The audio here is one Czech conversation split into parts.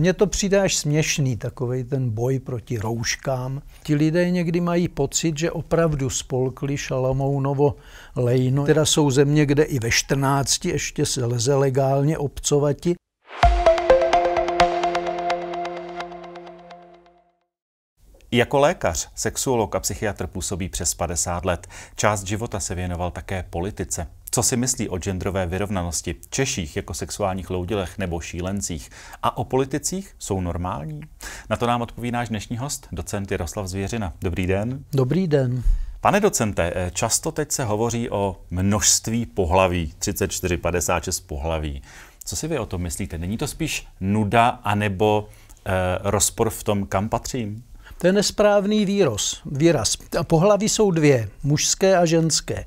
Mně to přijde až směšný, takový ten boj proti rouškám. Ti lidé někdy mají pocit, že opravdu spolkli Šalamounovo lejno, teda jsou země, kde i ve 14 ještě se leze legálně obcovati. Jako lékař, sexuolog a psychiatr působí přes 50 let. Část života se věnoval také politice co si myslí o genderové vyrovnanosti, Češích jako sexuálních loudilech nebo šílencích a o politicích jsou normální? Na to nám odpoví náš dnešní host, docent Jaroslav Zvěřina. Dobrý den. Dobrý den. Pane docente, eh, často teď se hovoří o množství pohlaví, 34, 56 pohlaví. Co si vy o tom myslíte? Není to spíš nuda anebo eh, rozpor v tom, kam patřím? To je nesprávný výroz, výraz. Pohlaví jsou dvě, mužské a ženské.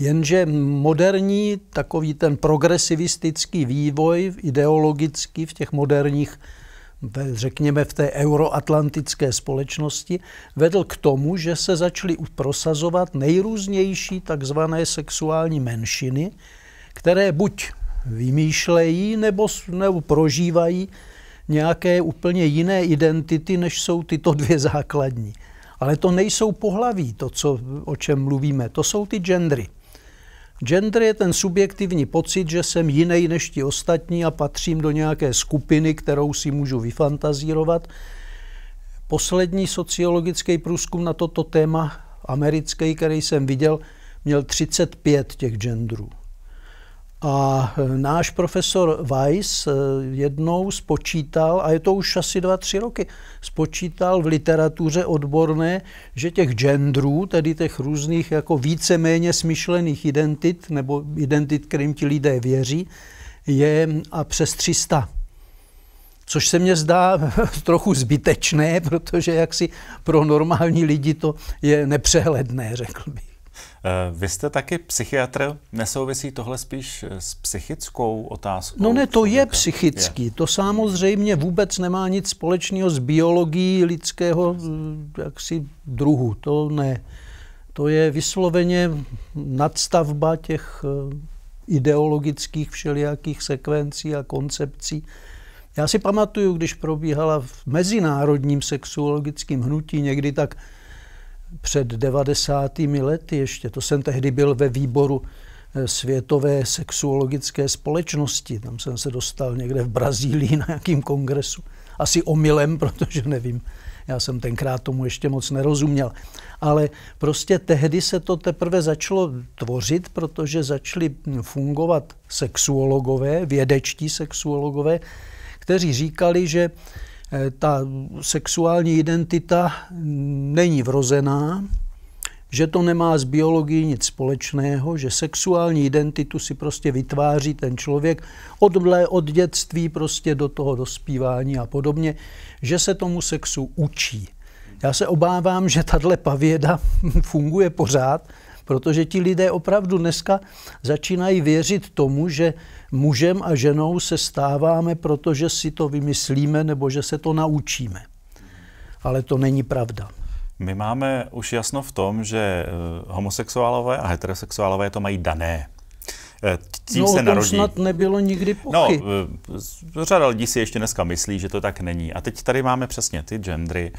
Jenže moderní, takový ten progresivistický vývoj ideologicky v těch moderních, řekněme v té euroatlantické společnosti, vedl k tomu, že se začaly prosazovat nejrůznější takzvané sexuální menšiny, které buď vymýšlejí nebo, nebo prožívají nějaké úplně jiné identity, než jsou tyto dvě základní. Ale to nejsou pohlaví, to, co, o čem mluvíme, to jsou ty gendry. Gender je ten subjektivní pocit, že jsem jiný než ti ostatní a patřím do nějaké skupiny, kterou si můžu vyfantazírovat. Poslední sociologický průzkum na toto téma, americký, který jsem viděl, měl 35 těch genderů. A e, náš profesor Weiss e, jednou spočítal, a je to už asi dva, tři roky, spočítal v literatuře odborné, že těch genderů, tedy těch různých jako víceméně smyšlených identit, nebo identit, kterým ti lidé věří, je a přes 300. Což se mně zdá trochu zbytečné, protože jaksi pro normální lidi to je nepřehledné, řekl bych. Eh, vy jste taky psychiatr, nesouvisí tohle spíš eh, s psychickou otázkou? No ne, to je psychický. Je. To samozřejmě vůbec nemá nic společného s biologií lidského eh, jaksi druhu. To ne. To je vysloveně nadstavba těch ideologických všelijakých sekvencí a koncepcí. Já si pamatuju, když probíhala v mezinárodním sexuologickém hnutí někdy tak před 90. lety ještě. To jsem tehdy byl ve výboru eh, Světové sexuologické společnosti. Tam jsem se dostal někde v Brazílii na nějakým kongresu. Asi omylem, protože nevím, já jsem tenkrát tomu ještě moc nerozuměl. Ale prostě tehdy se to teprve začalo tvořit, protože začali fungovat sexuologové, vědečtí sexuologové, kteří říkali, že Eh, ta sexuální identita není vrozená, že to nemá s biologií nic společného, že sexuální identitu si prostě vytváří ten člověk od, od dětství prostě do toho dospívání a podobně, že se tomu sexu učí. Já se obávám, že tahle pavěda funguje pořád, Protože ti lidé opravdu dneska začínají věřit tomu, že mužem a ženou se stáváme, protože si to vymyslíme nebo že se to naučíme. Ale to není pravda. My máme už jasno v tom, že eh, homosexuálové a heterosexuálové to mají dané. Eh, tím no, se narodí. snad nebylo nikdy pochy. No, eh, řada lidí si ještě dneska myslí, že to tak není. A teď tady máme přesně ty gendry,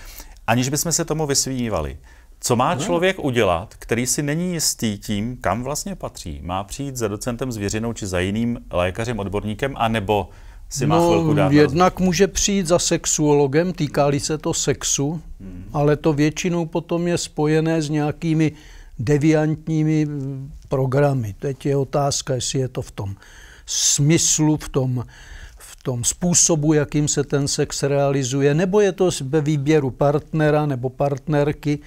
aniž bychom se tomu vysvínívali. Co má člověk udělat, který si není jistý tím, kam vlastně patří? Má přijít za docentem zvěřinou či za jiným lékařem, odborníkem, anebo si má no, dát jednak může přijít za sexuologem, týká se to sexu, hmm. ale to většinou potom je spojené s nějakými deviantními programy. Teď je otázka, jestli je to v tom smyslu, v tom, v tom způsobu, jakým se ten sex realizuje, nebo je to ve výběru partnera nebo partnerky,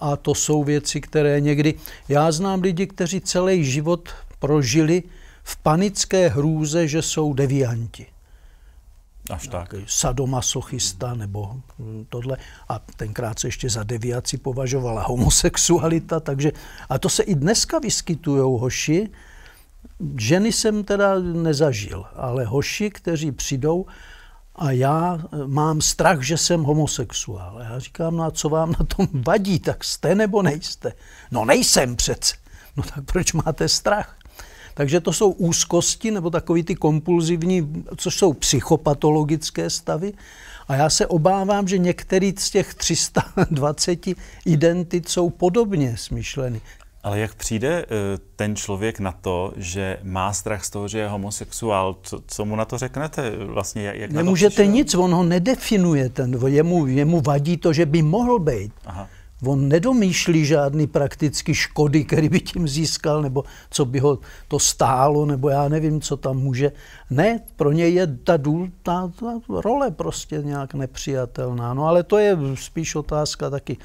a to jsou věci, které někdy... Já znám lidi, kteří celý život prožili v panické hrůze, že jsou devianti. Až tak. Sadomasochista nebo tohle. A tenkrát se ještě za deviaci považovala homosexualita, takže... A to se i dneska vyskytují hoši. Ženy jsem teda nezažil, ale hoši, kteří přijdou a já eh, mám strach, že jsem homosexuál. Já říkám, no a co vám na tom vadí, tak jste nebo nejste? No nejsem přece. No tak proč máte strach? Takže to jsou úzkosti nebo takový ty kompulzivní, což jsou psychopatologické stavy. A já se obávám, že některý z těch 320 identit jsou podobně smyšleny. Ale jak přijde eh, ten člověk na to, že má strach z toho, že je homosexuál? Co, co mu na to řeknete vlastně? Jak, jak Nemůžete na to nic, on ho nedefinuje. Ten, jemu, jemu vadí to, že by mohl být. Aha. On nedomýšlí žádný prakticky škody, který by tím získal, nebo co by ho to stálo, nebo já nevím, co tam může. Ne, pro něj je ta, důl, ta, ta role prostě nějak nepřijatelná. No ale to je spíš otázka taky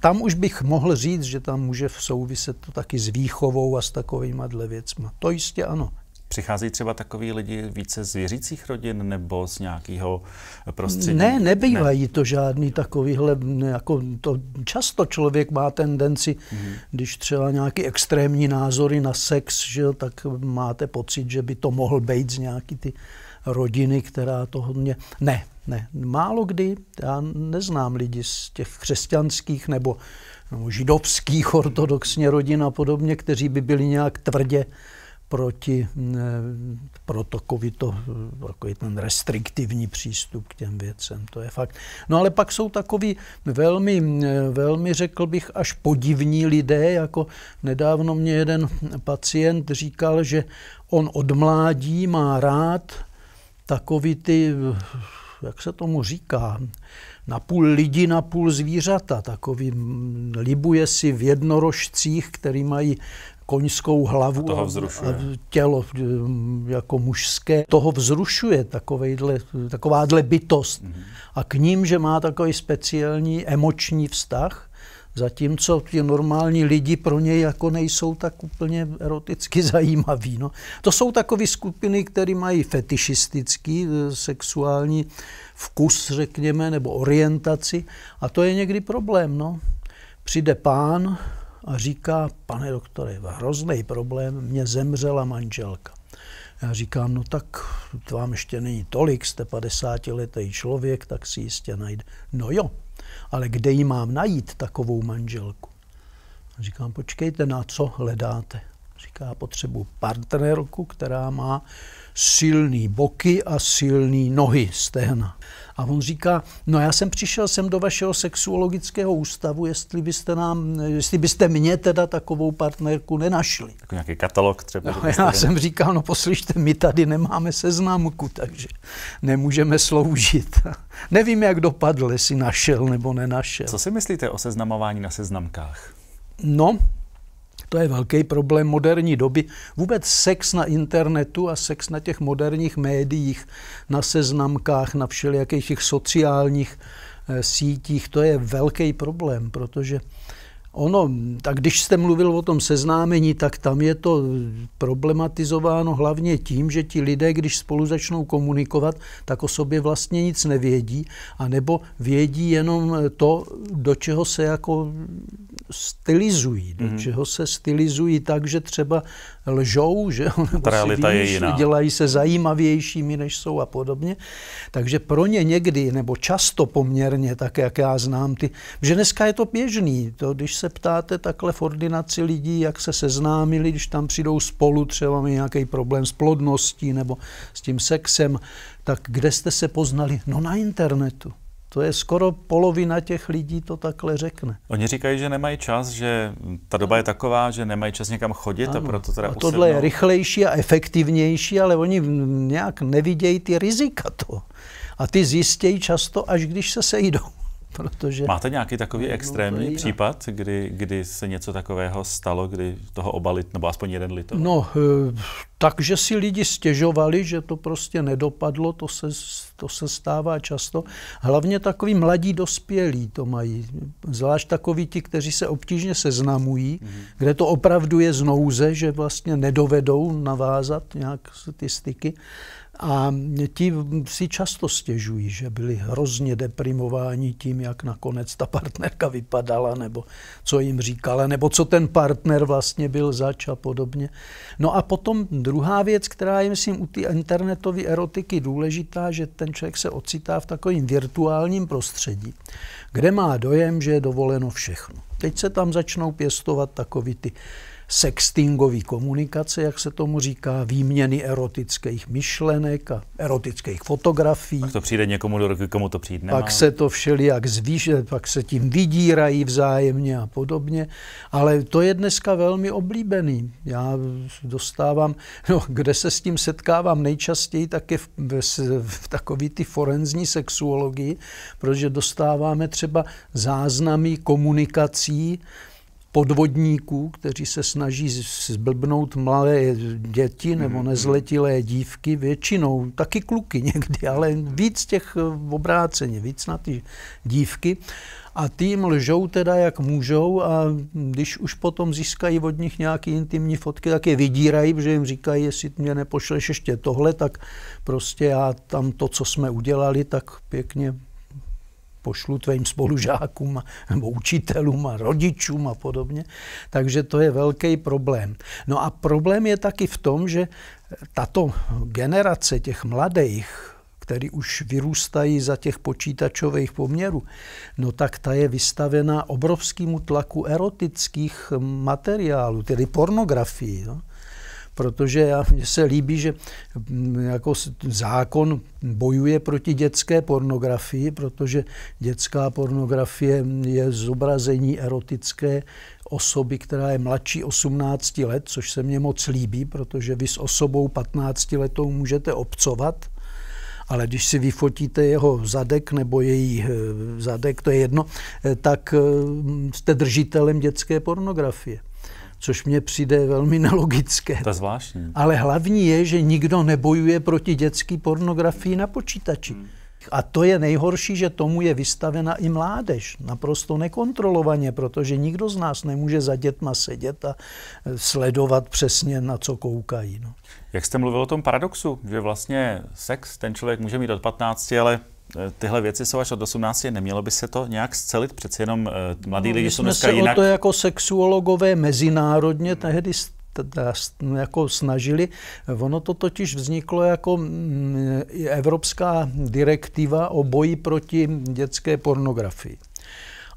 tam už bych mohl říct, že tam může souviset to taky s výchovou a s takovými dle věcmi. To jistě ano. Přicházejí třeba takový lidi více z věřících rodin nebo z nějakého prostředí? Ne, nebývají ne. to žádný takovýhle, jako to často člověk má tendenci, hmm. když třeba nějaký extrémní názory na sex, že, tak máte pocit, že by to mohl být z nějaký ty rodiny, která to hodně... Ne, ne, málo kdy, já neznám lidi z těch křesťanských nebo, nebo židovských ortodoxně rodin a podobně, kteří by byli nějak tvrdě proti pro takový, to, takový ten restriktivní přístup k těm věcem, to je fakt. No ale pak jsou takový velmi, velmi řekl bych, až podivní lidé, jako nedávno mě jeden pacient říkal, že on od mládí má rád takový ty jak se tomu říká, na půl lidi, na půl zvířata. Takový libuje si v jednorožcích, který mají koňskou hlavu a, a tělo jako mužské. Toho vzrušuje takovejhle, takováhle bytost. Mm-hmm. A k ním, že má takový speciální emoční vztah, Zatímco ty normální lidi pro něj jako nejsou tak úplně eroticky zajímaví. No. To jsou takové skupiny, které mají fetišistický eh, sexuální vkus, řekněme, nebo orientaci. A to je někdy problém. No. Přijde pán a říká, pane doktore, hrozný problém, mě zemřela manželka. Já říkám, no tak vám ještě není tolik, jste 50-letý člověk, tak si jistě najde. No jo, ale kde ji mám najít, takovou manželku? A říkám, počkejte, na co hledáte? Říká, potřebu partnerku, která má silný boky a silný nohy, stehna. A on říká, no já jsem přišel sem do vašeho sexuologického ústavu, jestli byste, nám, jestli byste mě teda takovou partnerku nenašli. Tak nějaký katalog třeba. No, já jsem říkal, no poslyšte, my tady nemáme seznamku, takže nemůžeme sloužit. Nevím, jak dopadl, jestli našel nebo nenašel. Co si myslíte o seznamování na seznamkách? No, to je velký problém moderní doby. Vůbec sex na internetu a sex na těch moderních médiích, na seznamkách, na všelijakých těch sociálních eh, sítích, to je velký problém, protože Ono, tak když jste mluvil o tom seznámení, tak tam je to problematizováno hlavně tím, že ti lidé, když spolu začnou komunikovat, tak o sobě vlastně nic nevědí, anebo vědí jenom to, do čeho se jako stylizují, do mm. čeho se stylizují tak, že třeba lžou, že Realita si je jiná. dělají se zajímavějšími, než jsou a podobně. Takže pro ně někdy, nebo často poměrně, tak jak já znám ty, že dneska je to běžný, to když se ptáte takhle v ordinaci lidí, jak se seznámili, když tam přijdou spolu, třeba mají nějaký problém s plodností nebo s tím sexem, tak kde jste se poznali? No na internetu. To je skoro polovina těch lidí to takhle řekne. Oni říkají, že nemají čas, že ta doba je taková, že nemají čas někam chodit ano. a proto teda A tohle usednou. je rychlejší a efektivnější, ale oni nějak nevidějí ty rizika to. A ty zjistějí často, až když se sejdou. Protože Máte nějaký takový extrémní jinak. případ, kdy, kdy se něco takového stalo, kdy toho obalit, nebo aspoň jeden litr? No, eh, takže si lidi stěžovali, že to prostě nedopadlo, to se, to se stává často. Hlavně takový mladí dospělí to mají, zvlášť takoví ti, kteří se obtížně seznamují, mm-hmm. kde to opravdu je znouze, že vlastně nedovedou navázat nějak ty styky. A ti si často stěžují, že byli hrozně deprimováni tím, jak nakonec ta partnerka vypadala, nebo co jim říkala, nebo co ten partner vlastně byl zač a podobně. No a potom druhá věc, která je, myslím, u té internetové erotiky důležitá, že ten člověk se ocitá v takovém virtuálním prostředí, kde má dojem, že je dovoleno všechno. Teď se tam začnou pěstovat takový ty sextingové komunikace, jak se tomu říká, výměny erotických myšlenek a erotických fotografií. Pak to přijde někomu do ruky, komu to přijde. Nemá. Pak se to všelijak zvýše, pak se tím vydírají vzájemně a podobně. Ale to je dneska velmi oblíbený. Já dostávám, no, kde se s tím setkávám nejčastěji, tak je v, v, v takový ty forenzní sexuologii, protože dostáváme třeba záznamy komunikací podvodníků, kteří se snaží zblbnout malé děti nebo mhm, nezletilé mhm. dívky, většinou taky kluky někdy, ale víc těch eh, obráceně, víc na ty dívky. A tým lžou teda jak můžou a když už potom získají od nich nějaké intimní fotky, tak je vydírají, protože jim říkají, jestli mě nepošleš ještě tohle, tak prostě já tam to, co jsme udělali, tak pěkně pošlu tvým spolužákům nebo učitelům a rodičům a podobně. Takže to je velký problém. No a problém je taky v tom, že tato generace těch mladých, který už vyrůstají za těch počítačových poměrů, no tak ta je vystavena obrovskému tlaku erotických materiálů, tedy pornografii. No protože já, mně se líbí, že mm, jako zákon bojuje proti dětské pornografii, protože dětská pornografie je zobrazení erotické osoby, která je mladší 18 let, což se mně moc líbí, protože vy s osobou 15 letou můžete obcovat, ale když si vyfotíte jeho zadek nebo její eh, zadek, to je jedno, eh, tak eh, jste držitelem dětské pornografie což mně přijde velmi nelogické. To zvláštní. Ale hlavní je, že nikdo nebojuje proti dětské pornografii na počítači. Hmm. A to je nejhorší, že tomu je vystavena i mládež, naprosto nekontrolovaně, protože nikdo z nás nemůže za dětma sedět a e, sledovat přesně, na co koukají. No. Jak jste mluvil o tom paradoxu, že vlastně sex ten člověk může mít od 15, ale tyhle věci jsou až od 18, nemělo by se to nějak scelit? Přeci jenom eh, mladí no, lidi jsou dneska se jinak... to jako sexuologové mezinárodně tehdy jako snažili. Ono to totiž vzniklo jako mm, evropská direktiva o boji proti dětské pornografii.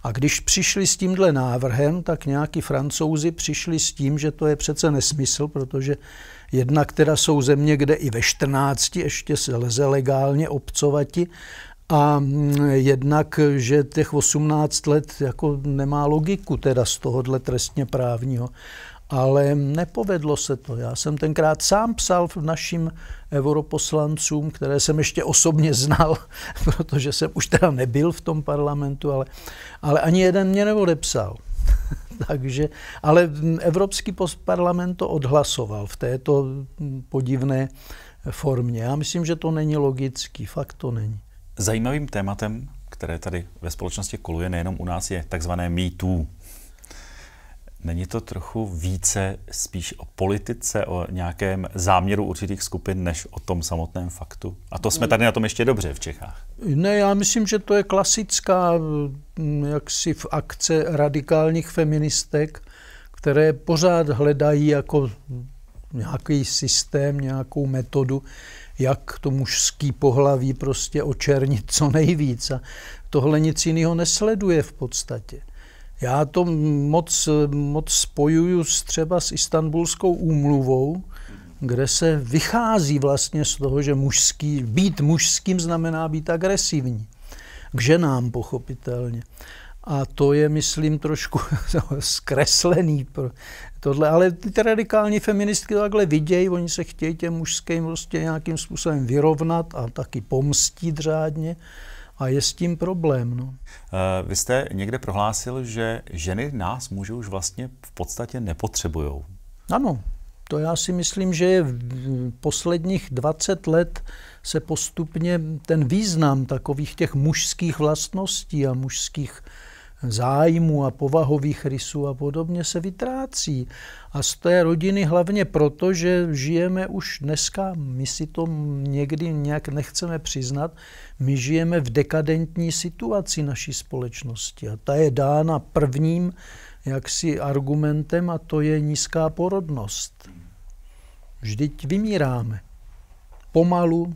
A když přišli s tímhle návrhem, tak nějaký francouzi přišli s tím, že to je přece nesmysl, protože jednak teda jsou země, kde i ve 14 ještě se lze legálně obcovati a jednak, že těch 18 let jako nemá logiku teda z tohohle trestně právního ale nepovedlo se to. Já jsem tenkrát sám psal v našim europoslancům, které jsem ještě osobně znal, protože jsem už teda nebyl v tom parlamentu, ale, ale ani jeden mě neodepsal. Takže, ale Evropský parlament to odhlasoval v této podivné formě. Já myslím, že to není logický, fakt to není. Zajímavým tématem, které tady ve společnosti koluje nejenom u nás, je takzvané MeToo. Není to trochu více spíš o politice, o nějakém záměru určitých skupin, než o tom samotném faktu? A to jsme tady na tom ještě dobře v Čechách. Ne, já myslím, že to je klasická mm, jaksi v akce radikálních feministek, které pořád hledají jako nějaký systém, nějakou metodu, jak to mužský pohlaví prostě očernit co nejvíc. A tohle nic jiného nesleduje v podstatě. Já to moc, moc spojuju s, třeba s istanbulskou úmluvou, kde se vychází vlastně z toho, že mužský, být mužským znamená být agresivní. K ženám pochopitelně. A to je, myslím, trošku zkreslený. Pro tohle. Ale ty radikální feministky to takhle vidějí, oni se chtějí těm mužským prostě nějakým způsobem vyrovnat a taky pomstit řádně a je s tím problém. No. Eh, vy jste někde prohlásil, že ženy nás muži už vlastně v podstatě nepotřebují. Ano, to já si myslím, že je v posledních 20 let se postupně ten význam takových těch mužských vlastností a mužských zájmu a povahových rysů a podobně se vytrácí. A z té rodiny hlavně proto, že žijeme už dneska, my si to někdy nějak nechceme přiznat, my žijeme v dekadentní situaci naší společnosti a ta je dána prvním jaksi argumentem a to je nízká porodnost. Vždyť vymíráme. Pomalu,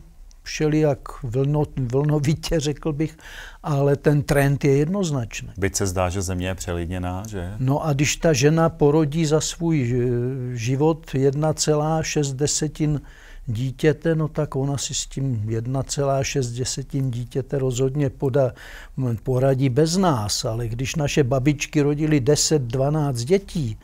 všelijak vlno, vlnovitě, řekl bych, ale ten trend je jednoznačný. Byť se zdá, že země je přelidněná, že? No a když ta žena porodí za svůj eh, život 1,6 desetin dítěte, no tak ona si s tím 1,6 dítěte rozhodně poda, poradí bez nás, ale když naše babičky rodily 10-12 dětí,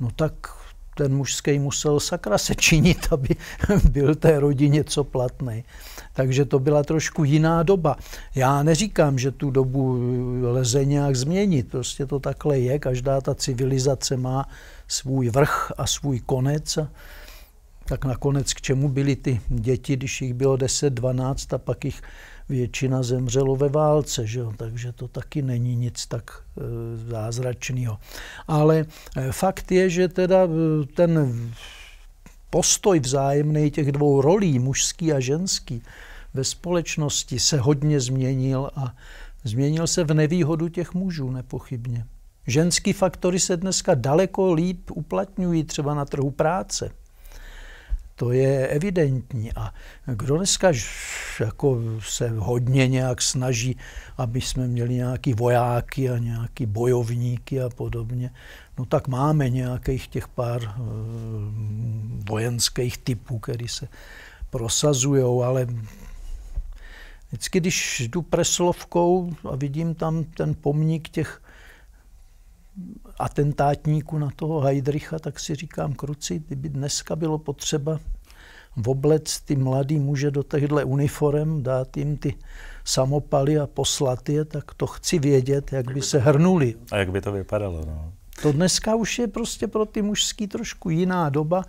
no tak ten mužský musel sakra se činit, aby byl té rodině co platný. Takže to byla trošku jiná doba. Já neříkám, že tu dobu leze nějak změnit, prostě to takhle je, každá ta civilizace má svůj vrch a svůj konec. Tak nakonec k čemu byly ty děti, když jich bylo 10, 12 a pak jich většina zemřelo ve válce, že jo? takže to taky není nic tak e, zázračného. Ale e, fakt je, že teda e, ten postoj vzájemný těch dvou rolí, mužský a ženský, ve společnosti se hodně změnil a změnil se v nevýhodu těch mužů nepochybně. Ženský faktory se dneska daleko líp uplatňují třeba na trhu práce. To je evidentní. A kdo dneska jako se hodně nějak snaží, aby jsme měli nějaký vojáky a nějaký bojovníky a podobně, no tak máme nějakých těch pár uh, vojenských typů, který se prosazují, ale vždycky, když jdu preslovkou a vidím tam ten pomník těch atentátníku na toho Heidricha, tak si říkám, kruci, kdyby dneska bylo potřeba oblec ty mladý muže do těchto uniform, dát jim ty samopaly a poslat je, tak to chci vědět, jak by se hrnuli. A jak by to vypadalo, no. To dneska už je prostě pro ty mužský trošku jiná doba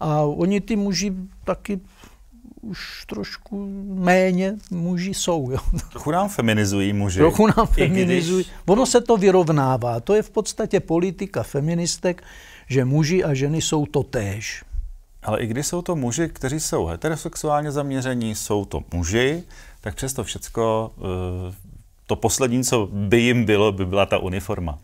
a oni ty muži taky už trošku méně muži jsou. Jo. Trochu nám feminizují muži. Trochu nám feminizují. Když... Ono se to vyrovnává. To je v podstatě politika feministek, že muži a ženy jsou to též. Ale i když jsou to muži, kteří jsou heterosexuálně zaměření, jsou to muži, tak přesto všecko, eh, to poslední, co by jim bylo, by byla ta uniforma.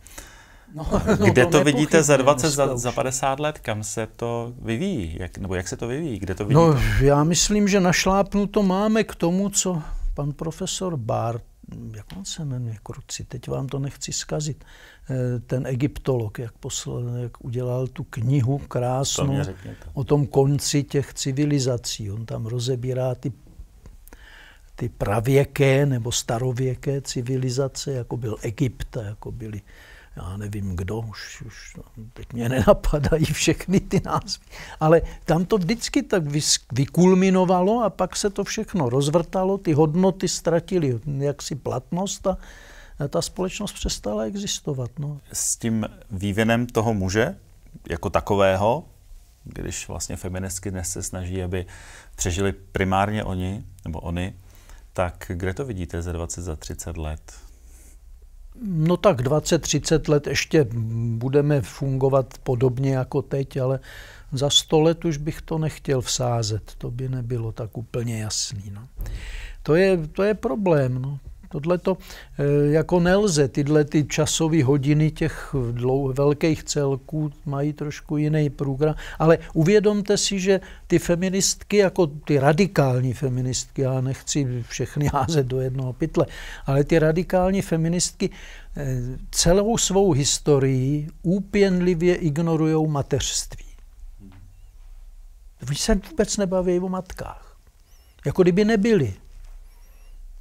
No, no, Kde to, to vidíte za 20, za, za 50 let? Kam se to vyvíjí? Jak, nebo jak se to vyvíjí? Kde to no, vidíte? No, já myslím, že našlápnu to máme k tomu, co pan profesor Bart, jak on se jmenuje, kruci, teď vám to nechci zkazit, eh, ten egyptolog, jak, poslal, jak udělal tu knihu krásnou to to. o tom konci těch civilizací. On tam rozebírá ty ty pravěké nebo starověké civilizace, jako byl Egypt, jako byly já nevím kdo, už, už no, teď mě nenapadají všechny ty názvy, ale tam to vždycky tak vykulminovalo a pak se to všechno rozvrtalo, ty hodnoty ztratily jaksi platnost a ta společnost přestala existovat. No. S tím vývinem toho muže jako takového, když vlastně feministky dnes se snaží, aby přežili primárně oni, nebo oni, tak kde to vidíte za 20, za 30 let? No tak 20-30 let ještě budeme fungovat podobně jako teď, ale za 100 let už bych to nechtěl vsázet, to by nebylo tak úplně jasný. No. To, je, to je problém. No. Tohle to eh, jako nelze. Tyhle ty časové hodiny těch dlou, velkých celků mají trošku jiný program. Ale uvědomte si, že ty feministky, jako ty radikální feministky, já nechci všechny házet do jednoho pytle, ale ty radikální feministky eh, celou svou historii úpěnlivě ignorují mateřství. Oni se vůbec nebaví o matkách. Jako kdyby nebyli.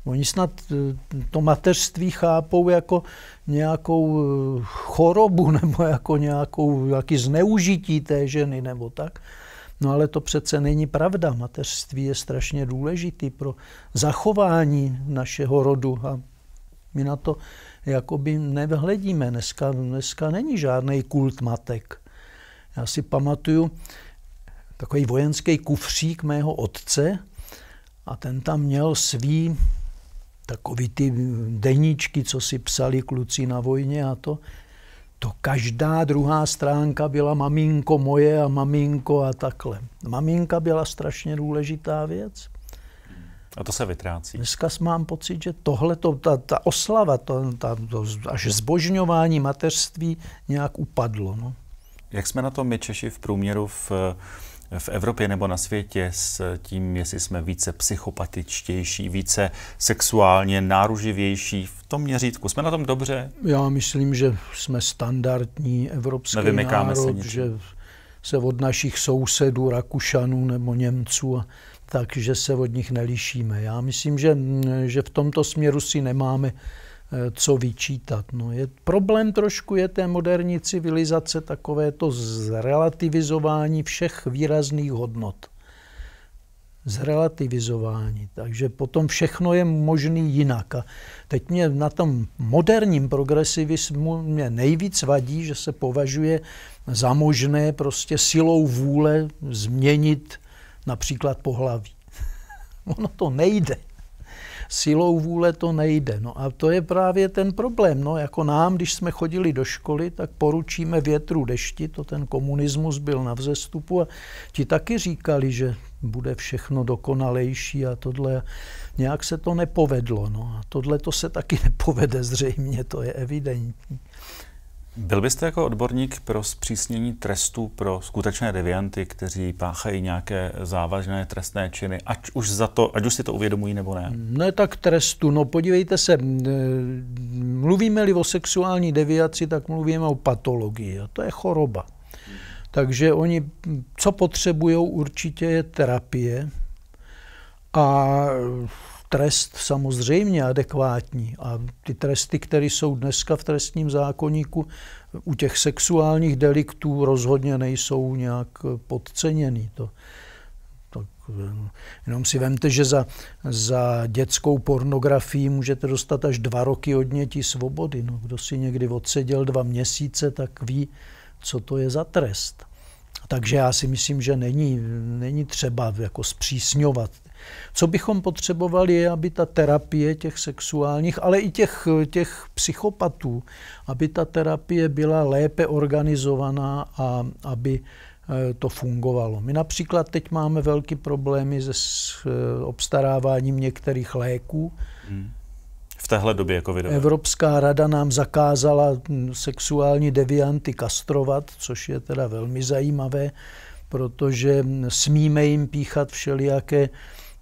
Oni snad eh, to mateřství chápou jako nějakou eh, chorobu nebo jako nějakou, nějaký zneužití té ženy nebo tak. No ale to přece není pravda. Mateřství je strašně důležitý pro zachování našeho rodu a my na to jakoby nevhledíme. Dneska, dneska není žádný kult matek. Já si pamatuju takový vojenský kufřík mého otce a ten tam měl svý takový ty deníčky, co si psali kluci na vojně a to, to každá druhá stránka byla maminko moje a maminko a takhle. Maminka byla strašně důležitá věc. A to se vytrácí. Dneska mám pocit, že tohle, ta, ta oslava, to, ta, to až zbožňování mateřství nějak upadlo. No. Jak jsme na tom my Češi v průměru v v Evropě nebo na světě s tím, jestli jsme více psychopatičtější, více sexuálně náruživější v tom měřítku? Jsme na tom dobře? Já myslím, že jsme standardní evropský Nevymykáme národ, se že se od našich sousedů, Rakušanů nebo Němců takže se od nich nelišíme. Já myslím, že, že v tomto směru si nemáme Eh, co vyčítat. No je, problém trošku je té moderní civilizace takové to zrelativizování všech výrazných hodnot. Zrelativizování, takže potom všechno je možný jinak. A teď mě na tom moderním progresivismu mě nejvíc vadí, že se považuje za možné prostě silou vůle změnit například pohlaví. ono to nejde silou vůle to nejde. No a to je právě ten problém. No, jako nám, když jsme chodili do školy, tak poručíme větru dešti, to ten komunismus byl na vzestupu a ti taky říkali, že bude všechno dokonalejší a tohle. Nějak se to nepovedlo. No a tohle to se taky nepovede zřejmě, to je evidentní. Byl byste jako odborník pro zpřísnění trestů pro skutečné devianty, kteří páchají nějaké závažné trestné činy, ať už, za to, ať už si to uvědomují nebo ne? Ne tak trestu. No podívejte se, e, mluvíme-li o sexuální deviaci, tak mluvíme o patologii. A to je choroba. Takže oni, co potřebují určitě, je terapie. A trest samozřejmě adekvátní. A ty tresty, které jsou dneska v trestním zákoníku, u těch sexuálních deliktů rozhodně nejsou nějak podceněný. To, tak, jenom si vemte, že za, za dětskou pornografii můžete dostat až dva roky odnětí svobody. No, kdo si někdy odseděl dva měsíce, tak ví, co to je za trest. Takže já si myslím, že není, není třeba jako zpřísňovat. Co bychom potřebovali, je, aby ta terapie těch sexuálních, ale i těch, těch psychopatů, aby ta terapie byla lépe organizovaná a aby eh, to fungovalo. My například teď máme velký problémy se eh, obstaráváním některých léků, hmm v téhle době covidové? Evropská rada nám zakázala sexuální devianty kastrovat, což je teda velmi zajímavé, protože smíme jim píchat všelijaké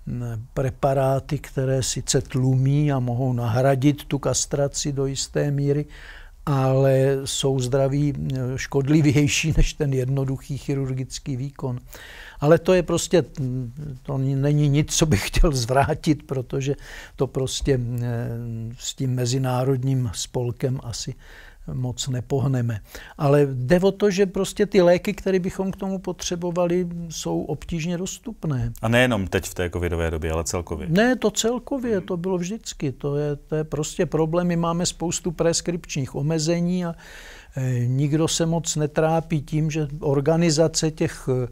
mm, preparáty, které sice tlumí a mohou nahradit tu kastraci do jisté míry, ale jsou zdraví mm, škodlivější než ten jednoduchý chirurgický výkon. Ale to je prostě, to není nic, co bych chtěl zvrátit, protože to prostě eh, s tím mezinárodním spolkem asi moc nepohneme. Ale jde o to, že prostě ty léky, které bychom k tomu potřebovali, jsou obtížně dostupné. A nejenom teď v té covidové době, ale celkově. Ne, to celkově, to bylo vždycky. To je, to je prostě problém. My máme spoustu preskripčních omezení a e, nikdo se moc netrápí tím, že organizace těch e,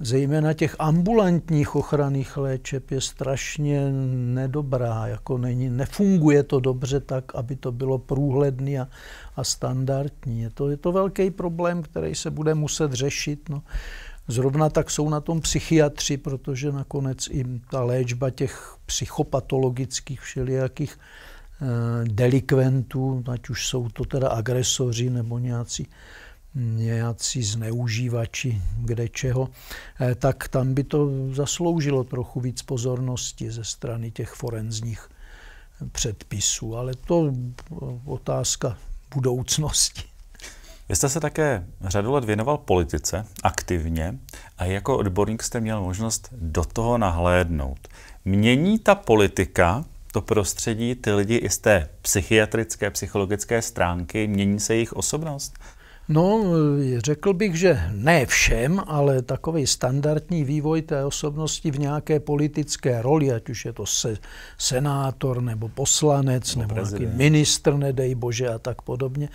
zejména těch ambulantních ochranných léčeb je strašně nedobrá, jako není, nefunguje to dobře tak, aby to bylo průhledný a, a standardní. Je to, je to velký problém, který se bude muset řešit. No. Zrovna tak jsou na tom psychiatři, protože nakonec i ta léčba těch psychopatologických všelijakých eh, delikventů, ať už jsou to teda agresoři nebo nějací nějací zneužívači kde čeho, eh, tak tam by to zasloužilo trochu víc pozornosti ze strany těch forenzních eh, předpisů. Ale to eh, otázka budoucnosti. Vy jste se také řadu let věnoval politice aktivně a jako odborník jste měl možnost do toho nahlédnout. Mění ta politika to prostředí, ty lidi i z té psychiatrické, psychologické stránky, mění se jejich osobnost? No, eh, řekl bych, že ne všem, ale takový standardní vývoj té osobnosti v nějaké politické roli, ať už je to se, senátor nebo poslanec nebo, nebo nějaký ministr, nedej bože a tak podobně,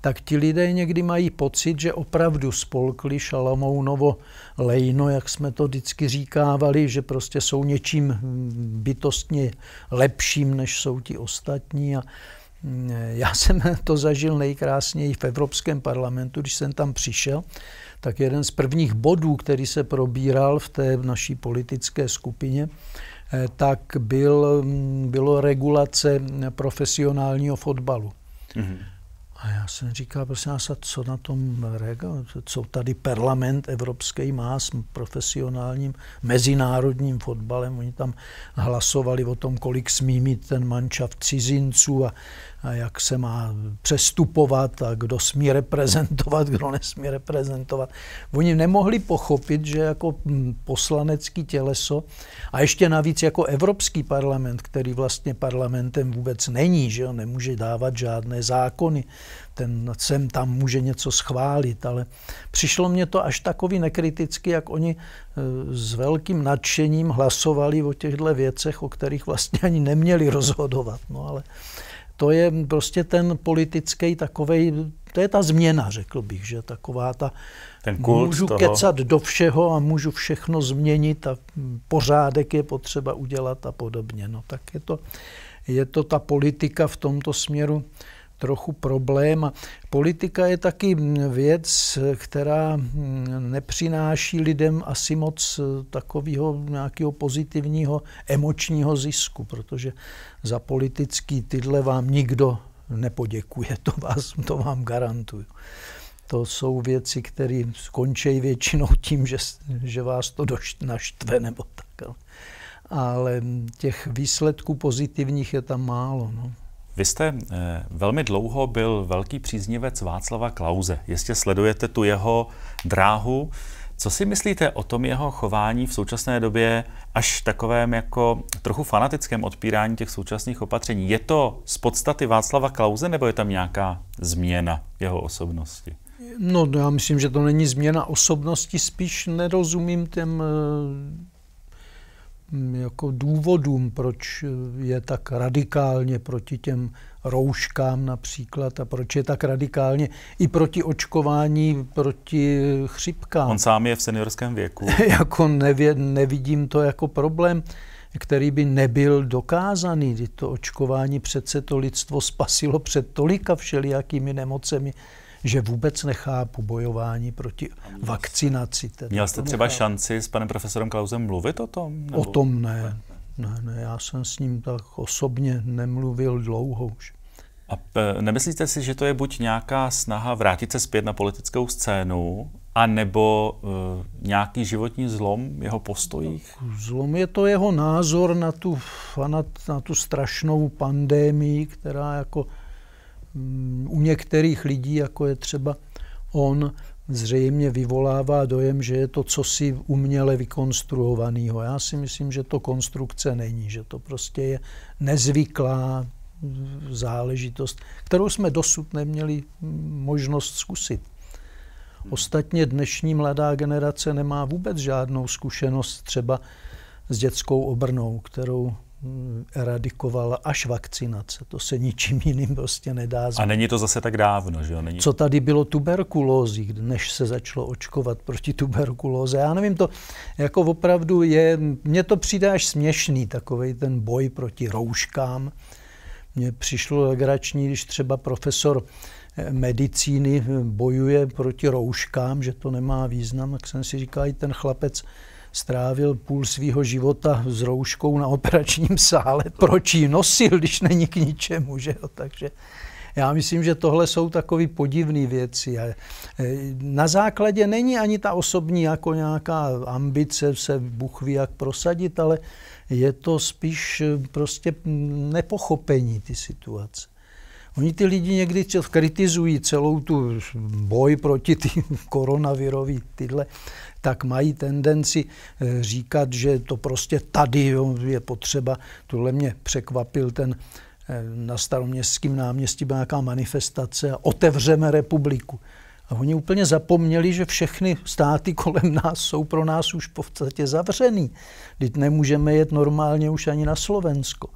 tak ti lidé někdy mají pocit, že opravdu spolkli šalamounovo lejno, jak jsme to vždycky říkávali, že prostě jsou něčím hm, bytostně lepším, než jsou ti ostatní a Eh, já jsem to zažil nejkrásněji v Evropském parlamentu, když jsem tam přišel, tak jeden z prvních bodů, který se probíral v té naší politické skupině, eh, tak byl, mm, bylo regulace profesionálního fotbalu. Mm-hmm. A já jsem říkal, prosím vás, a co na tom rega, co tady parlament evropský má s profesionálním mezinárodním fotbalem, oni tam hlasovali o tom, kolik smí mít ten manšaft cizinců a, a jak se má přestupovat a kdo smí reprezentovat, kdo nesmí reprezentovat. Oni nemohli pochopit, že jako hm, poslanecký těleso a ještě navíc jako Evropský parlament, který vlastně parlamentem vůbec není, že jo, nemůže dávat žádné zákony, ten sem tam může něco schválit, ale přišlo mě to až takový nekriticky, jak oni e, s velkým nadšením hlasovali o těchto věcech, o kterých vlastně ani neměli rozhodovat. No ale to je prostě ten politický takovej, to je ta změna, řekl bych, že taková ta, ten kult můžu toho. kecat do všeho a můžu všechno změnit a pořádek je potřeba udělat a podobně. No tak je to, je to ta politika v tomto směru trochu problém. Politika je taky věc, která nepřináší lidem asi moc eh, takového nějakého pozitivního emočního zisku, protože za politický tyhle vám nikdo nepoděkuje, to, vás, to vám garantuju. To jsou věci, které skončí většinou tím, že, že vás to došt, naštve nebo tak. Ale těch výsledků pozitivních je tam málo. No. Vy jste eh, velmi dlouho byl velký příznivec Václava Klauze. Jestli sledujete tu jeho dráhu. Co si myslíte o tom jeho chování v současné době až takovém jako trochu fanatickém odpírání těch současných opatření? Je to z podstaty Václava Klauze nebo je tam nějaká změna jeho osobnosti? No já myslím, že to není změna osobnosti, spíš nerozumím těm eh, Mm, jako důvodům, proč je tak radikálně proti těm rouškám například a proč je tak radikálně i proti očkování, proti chřipkám. On sám je v seniorském věku. jako nevě, nevidím to jako problém, který by nebyl dokázaný. To očkování přece to lidstvo spasilo před tolika všelijakými nemocemi že vůbec nechápu bojování proti vakcinaci. Tedy Měl jste třeba nechápu. šanci s panem profesorem Klausem mluvit o tom? Nebo? O tom ne. ne. Ne, já jsem s ním tak osobně nemluvil dlouho už. A p- eh, nemyslíte si, že to je buď nějaká snaha vrátit se zpět na politickou scénu, a nebo e, eh, nějaký životní zlom jeho postojích? No, zlom je to jeho názor na tu, na, na tu strašnou pandémii, která jako Mm, u některých lidí, jako je třeba on, zřejmě vyvolává dojem, že je to cosi uměle vykonstruovaného. Já si myslím, že to konstrukce není, že to prostě je nezvyklá záležitost, kterou jsme dosud neměli mm, možnost zkusit. Hmm. Ostatně dnešní mladá generace nemá vůbec žádnou zkušenost třeba s dětskou obrnou, kterou Mm, eradikovala až vakcinace. To se ničím jiným prostě nedá změnit. A není to zase tak dávno, že jo? Není... Co tady bylo tuberkulózí, než se začalo očkovat proti tuberkulóze? Já nevím, to jako opravdu je, mně to přijde až směšný, takový ten boj proti rouškám. Mně přišlo legrační, když třeba profesor eh, medicíny eh, bojuje proti rouškám, že to nemá význam, tak jsem si říkal, i ten chlapec strávil půl svého života s rouškou na operačním sále, proč ji nosil, když není k ničemu, že jo? Takže já myslím, že tohle jsou takové podivné věci. E, na základě není ani ta osobní jako nějaká ambice se Bůh ví jak prosadit, ale je to spíš e, prostě nepochopení ty situace. Oni ty lidi někdy kritizují celou tu boj proti ty koronavirový tyhle, tak mají tendenci eh, říkat, že to prostě tady je potřeba. Tohle mě překvapil ten eh, na staroměstském náměstí byla nějaká manifestace a otevřeme republiku. A oni úplně zapomněli, že všechny státy kolem nás jsou pro nás už v podstatě zavřený. Teď nemůžeme jet normálně už ani na Slovensko.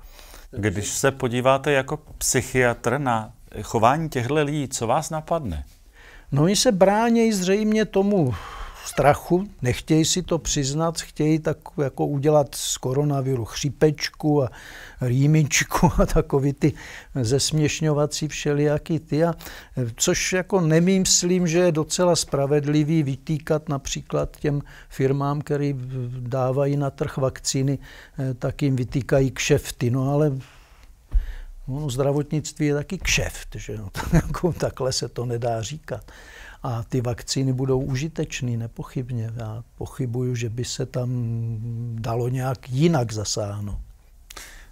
Když se podíváte jako psychiatr na chování těchto lidí, co vás napadne? No, oni se brání zřejmě tomu strachu, nechtějí si to přiznat, chtějí tak jako udělat z koronaviru chřipečku a rýmičku a takový ty zesměšňovací všelijaký ty. A, e, což jako nemyslím, že je docela spravedlivý vytýkat například těm firmám, které dávají na trh vakcíny, e, tak jim vytýkají kšefty. No ale ono zdravotnictví je taky kšeft, že no, takhle se to nedá říkat. A ty vakcíny budou užitečné, nepochybně. Já pochybuju, že by se tam dalo nějak jinak zasáhnout.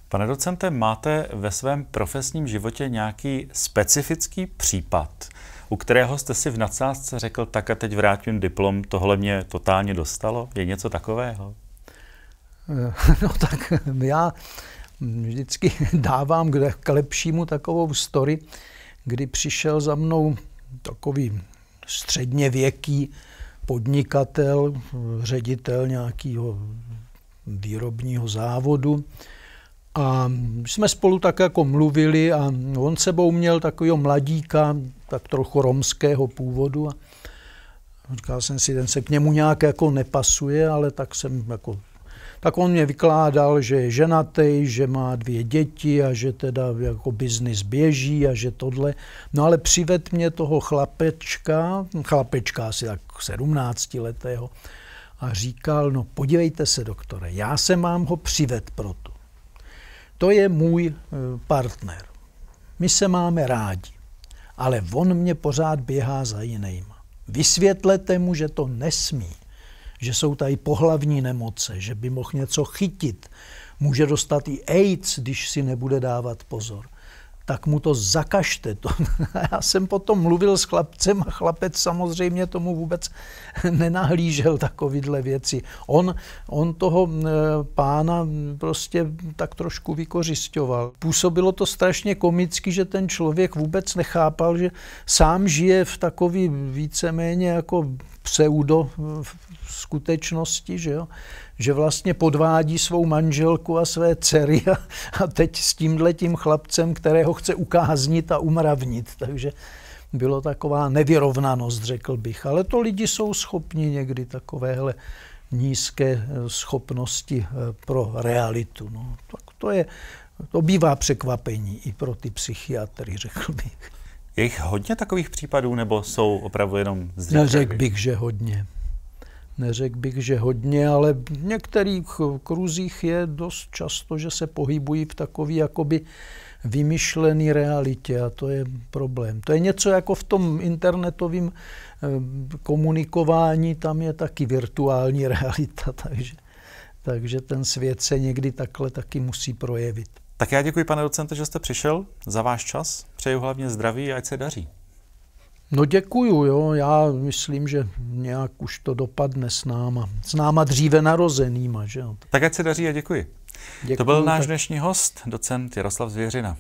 Pane docente, máte ve svém profesním životě nějaký specifický případ, u kterého jste si v nadsázce řekl, tak a teď vrátím diplom, tohle mě totálně dostalo? Je něco takového? Eh, no tak já vždycky dávám k lepšímu takovou story, kdy přišel za mnou takový středněvěký podnikatel, ředitel nějakého výrobního závodu. A jsme spolu tak jako mluvili a on sebou měl takového mladíka, tak trochu romského původu. A říkal jsem si, ten se k němu nějak jako nepasuje, ale tak jsem jako tak on mě vykládal, že je ženatý, že má dvě děti a že teda jako biznis běží a že tohle. No ale přived mě toho chlapečka, chlapečka asi tak 17 letého, a říkal, no podívejte se, doktore, já se mám ho přived proto. To je můj e, partner. My se máme rádi, ale on mě pořád běhá za jinýma. Vysvětlete mu, že to nesmí že jsou tady pohlavní nemoce, že by mohl něco chytit, může dostat i AIDS, když si nebude dávat pozor, tak mu to zakažte. To, já jsem potom mluvil s chlapcem a chlapec samozřejmě tomu vůbec nenahlížel takovýhle věci. On, on toho pána prostě tak trošku vykořišťoval. Působilo to strašně komicky, že ten člověk vůbec nechápal, že sám žije v takový víceméně jako pseudo eh, skutečnosti, že, jo? že vlastně podvádí svou manželku a své dcery a, a teď s tímhletím chlapcem, kterého chce ukáznit a umravnit. Takže bylo taková nevyrovnanost, řekl bych. Ale to lidi jsou schopni někdy takovéhle nízké eh, schopnosti eh, pro realitu. No, tak to je, to bývá překvapení i pro ty psychiatry, řekl bych. Je jich hodně takových případů, nebo jsou opravdu jenom zřídkavé? Neřekl bych, že hodně. Neřekl bych, že hodně, ale v některých kruzích je dost často, že se pohybují v takové jakoby vymyšlený realitě a to je problém. To je něco jako v tom internetovém eh, komunikování, tam je taky virtuální realita, takže, takže ten svět se někdy takhle taky musí projevit. Tak já děkuji, pane docente, že jste přišel za váš čas. Přeju hlavně zdraví a ať se daří. No děkuju, jo. Já myslím, že nějak už to dopadne s náma. S náma dříve narozenýma, že jo. Tak ať se daří a děkuji. děkuji to byl náš tak... dnešní host, docent Jaroslav Zvěřina.